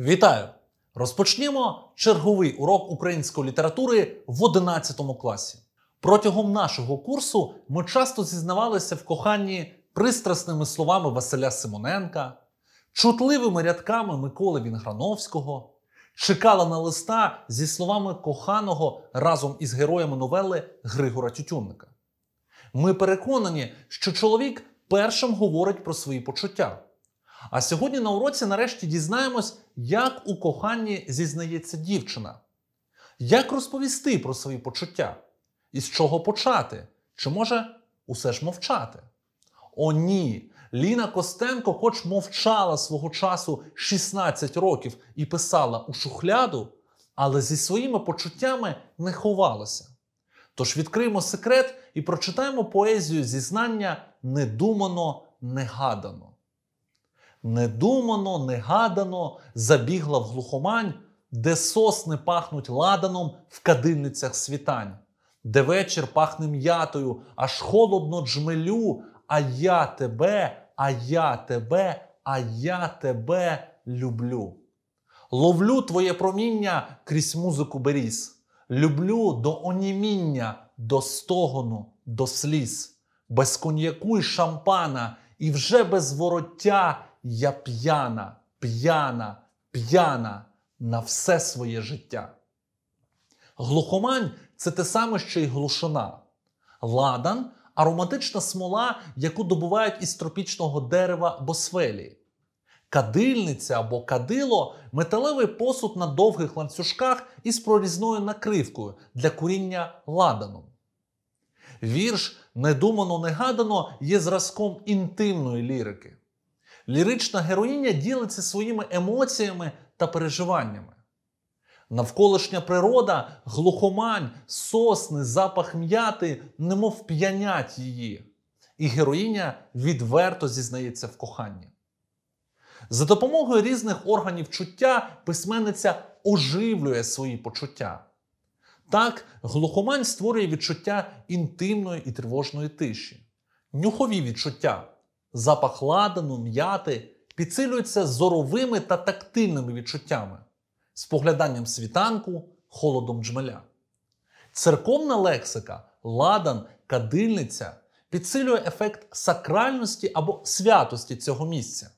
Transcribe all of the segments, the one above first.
Вітаю! Розпочнімо черговий урок української літератури в 11 класі. Протягом нашого курсу ми часто зізнавалися в коханні пристрасними словами Василя Симоненка, чутливими рядками Миколи Вінграновського, чекали на листа зі словами коханого разом із героями новели Григора Тютюнника. Ми переконані, що чоловік першим говорить про свої почуття. А сьогодні на уроці нарешті дізнаємось, як у коханні зізнається дівчина, як розповісти про свої почуття, і з чого почати, чи може усе ж мовчати? О, ні! Ліна Костенко, хоч мовчала свого часу 16 років і писала у шухляду, але зі своїми почуттями не ховалася. Тож відкриємо секрет і прочитаємо поезію зізнання недумано, негадано недумано, негадано забігла в глухомань, де сосни пахнуть ладаном в кадильницях світань, де вечір пахне м'ятою, аж холодно джмелю, а я тебе, а я тебе, а я тебе люблю. Ловлю твоє проміння крізь музику беріз. Люблю до оніміння, до стогону, до сліз, без коньяку й шампана, і вже без вороття, я п'яна, п'яна, п'яна на все своє життя. Глухомань це те саме, що й глушина. Ладан ароматична смола, яку добувають із тропічного дерева босвелі. Кадильниця або кадило металевий посуд на довгих ланцюжках із прорізною накривкою для куріння ладаном. Вірш недумано негадано є зразком інтимної лірики лірична героїня ділиться своїми емоціями та переживаннями. Навколишня природа, глухомань, сосни, запах м'яти, немов п'янять її, і героїня відверто зізнається в коханні. За допомогою різних органів чуття письменниця оживлює свої почуття. Так, глухомань створює відчуття інтимної і тривожної тиші, нюхові відчуття, Запах ладану, м'яти підсилюється зоровими та тактильними відчуттями, спогляданням світанку, холодом джмеля. Церковна лексика, ладан, кадильниця підсилює ефект сакральності або святості цього місця.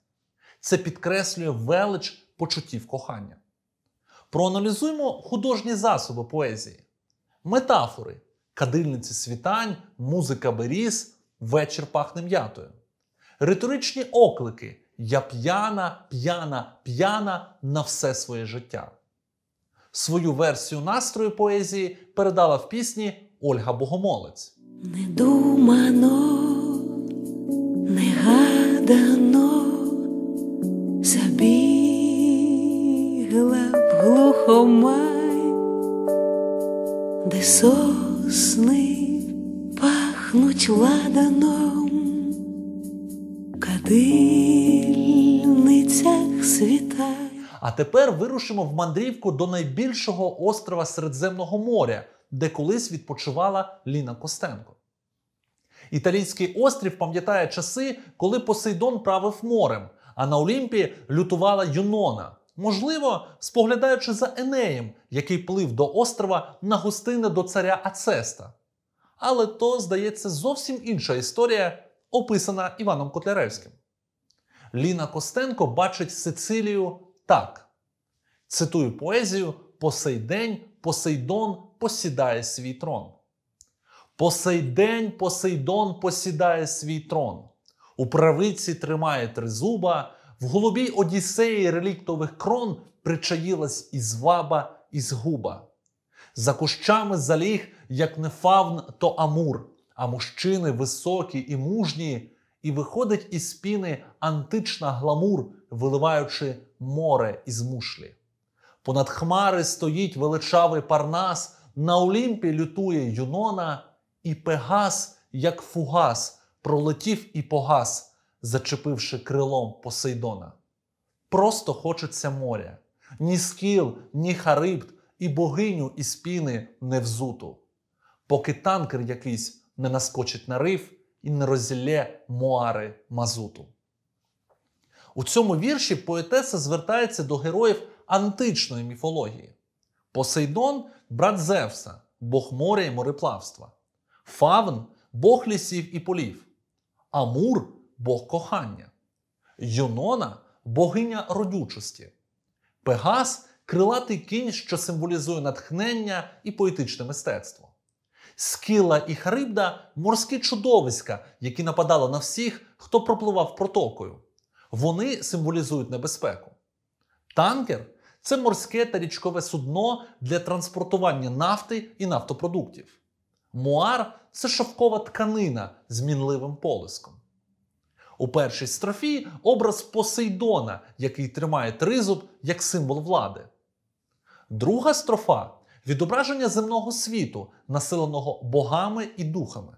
Це підкреслює велич почуттів кохання. Проаналізуємо художні засоби поезії, метафори, кадильниці світань, музика беріз, вечір пахне м'ятою. Риторичні оклики Я п'яна, п'яна, п'яна на все своє життя. Свою версію настрою поезії передала в пісні Ольга Богомолець. Недумано, негадано забігла б глухомай, де сосни пахнуть ладаном будильницях світа. А тепер вирушимо в мандрівку до найбільшого острова Середземного моря, де колись відпочивала Ліна Костенко. Італійський острів пам'ятає часи, коли Посейдон правив морем, а на Олімпії лютувала Юнона. Можливо, споглядаючи за Енеєм, який плив до острова на гостини до царя Ацеста. Але то, здається, зовсім інша історія, описана Іваном Котляревським. Ліна Костенко бачить Сицилію так. Цитую поезію: по сей день Посейдон посідає свій трон. По сей день Посейдон посідає свій трон. У правиці тримає тризуба, в голубій Одіссеї реліктових крон причаїлась і зваба, і згуба. За кущами заліг, як не фавн, то амур, а мужчини високі і мужні і виходить із піни антична гламур, виливаючи море із мушлі. Понад хмари стоїть величавий парнас, на Олімпі лютує Юнона, і Пегас, як фугас, пролетів і погас, зачепивши крилом Посейдона. Просто хочеться моря, ні скіл, ні харибт, і богиню і спіни не взуту. Поки танкер якийсь не наскочить на риф і не розілє муари мазуту. У цьому вірші поетеса звертається до героїв античної міфології: Посейдон брат Зевса, бог моря і мореплавства, Фавн бог лісів і полів, Амур бог кохання, Юнона богиня родючості, Пегас крилатий кінь, що символізує натхнення і поетичне мистецтво. Скіла і Харибда морські чудовиська, які нападали на всіх, хто пропливав протокою. Вони символізують небезпеку. Танкер це морське та річкове судно для транспортування нафти і нафтопродуктів. Муар це шовкова тканина з мінливим полиском. У першій строфі образ Посейдона, який тримає тризуб як символ влади. Друга строфа відображення земного світу, населеного богами і духами.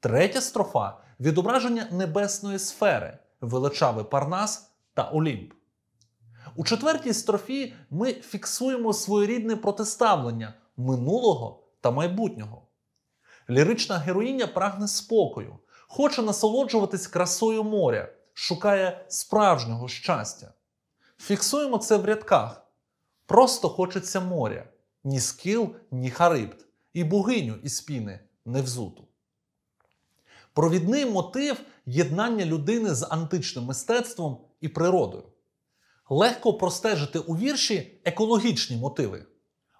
Третя строфа відображення небесної сфери, величави Парнас та Олімп. У четвертій строфі ми фіксуємо своєрідне протиставлення минулого та майбутнього. Лірична героїня прагне спокою, хоче насолоджуватись красою моря, шукає справжнього щастя. Фіксуємо це в рядках. Просто хочеться моря ні скил, ні харибт, і богиню із піни невзуту. Провідний мотив єднання людини з античним мистецтвом і природою. Легко простежити у вірші екологічні мотиви.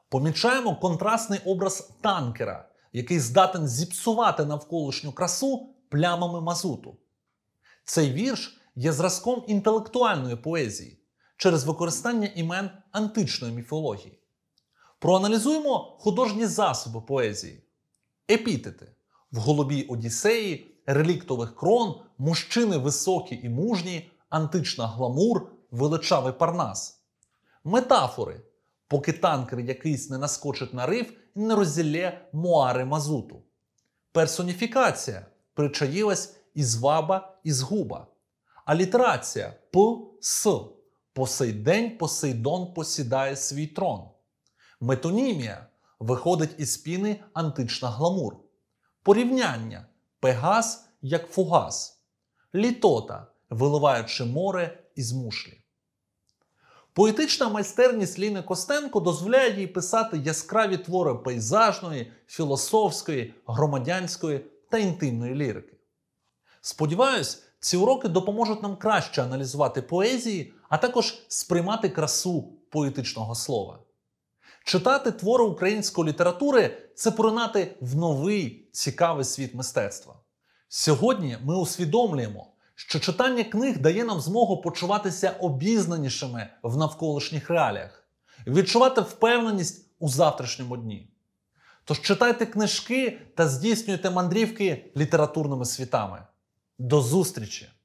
Помічаємо контрастний образ танкера, який здатен зіпсувати навколишню красу плямами мазуту. Цей вірш є зразком інтелектуальної поезії через використання імен античної міфології. Проаналізуємо художні засоби поезії, епітети в голубі Одіссеї, реліктових крон, мужчини високі і мужні, антична гламур, величавий парнас, метафори, поки танкер якийсь не наскочить на риф і не розділє муари мазуту. Персоніфікація причаїлась із ваба і згуба. Алітерація П, С. Посейдень Посейдон посідає свій трон метонімія виходить із піни антична гламур, порівняння пегас як фугас, літота, виливаючи море із мушлі. Поетична майстерність Ліни Костенко дозволяє їй писати яскраві твори пейзажної, філософської, громадянської та інтимної лірики. Сподіваюсь, ці уроки допоможуть нам краще аналізувати поезії, а також сприймати красу поетичного слова. Читати твори української літератури це поринати в новий цікавий світ мистецтва. Сьогодні ми усвідомлюємо, що читання книг дає нам змогу почуватися обізнанішими в навколишніх реаліях, відчувати впевненість у завтрашньому дні. Тож читайте книжки та здійснюйте мандрівки літературними світами. До зустрічі!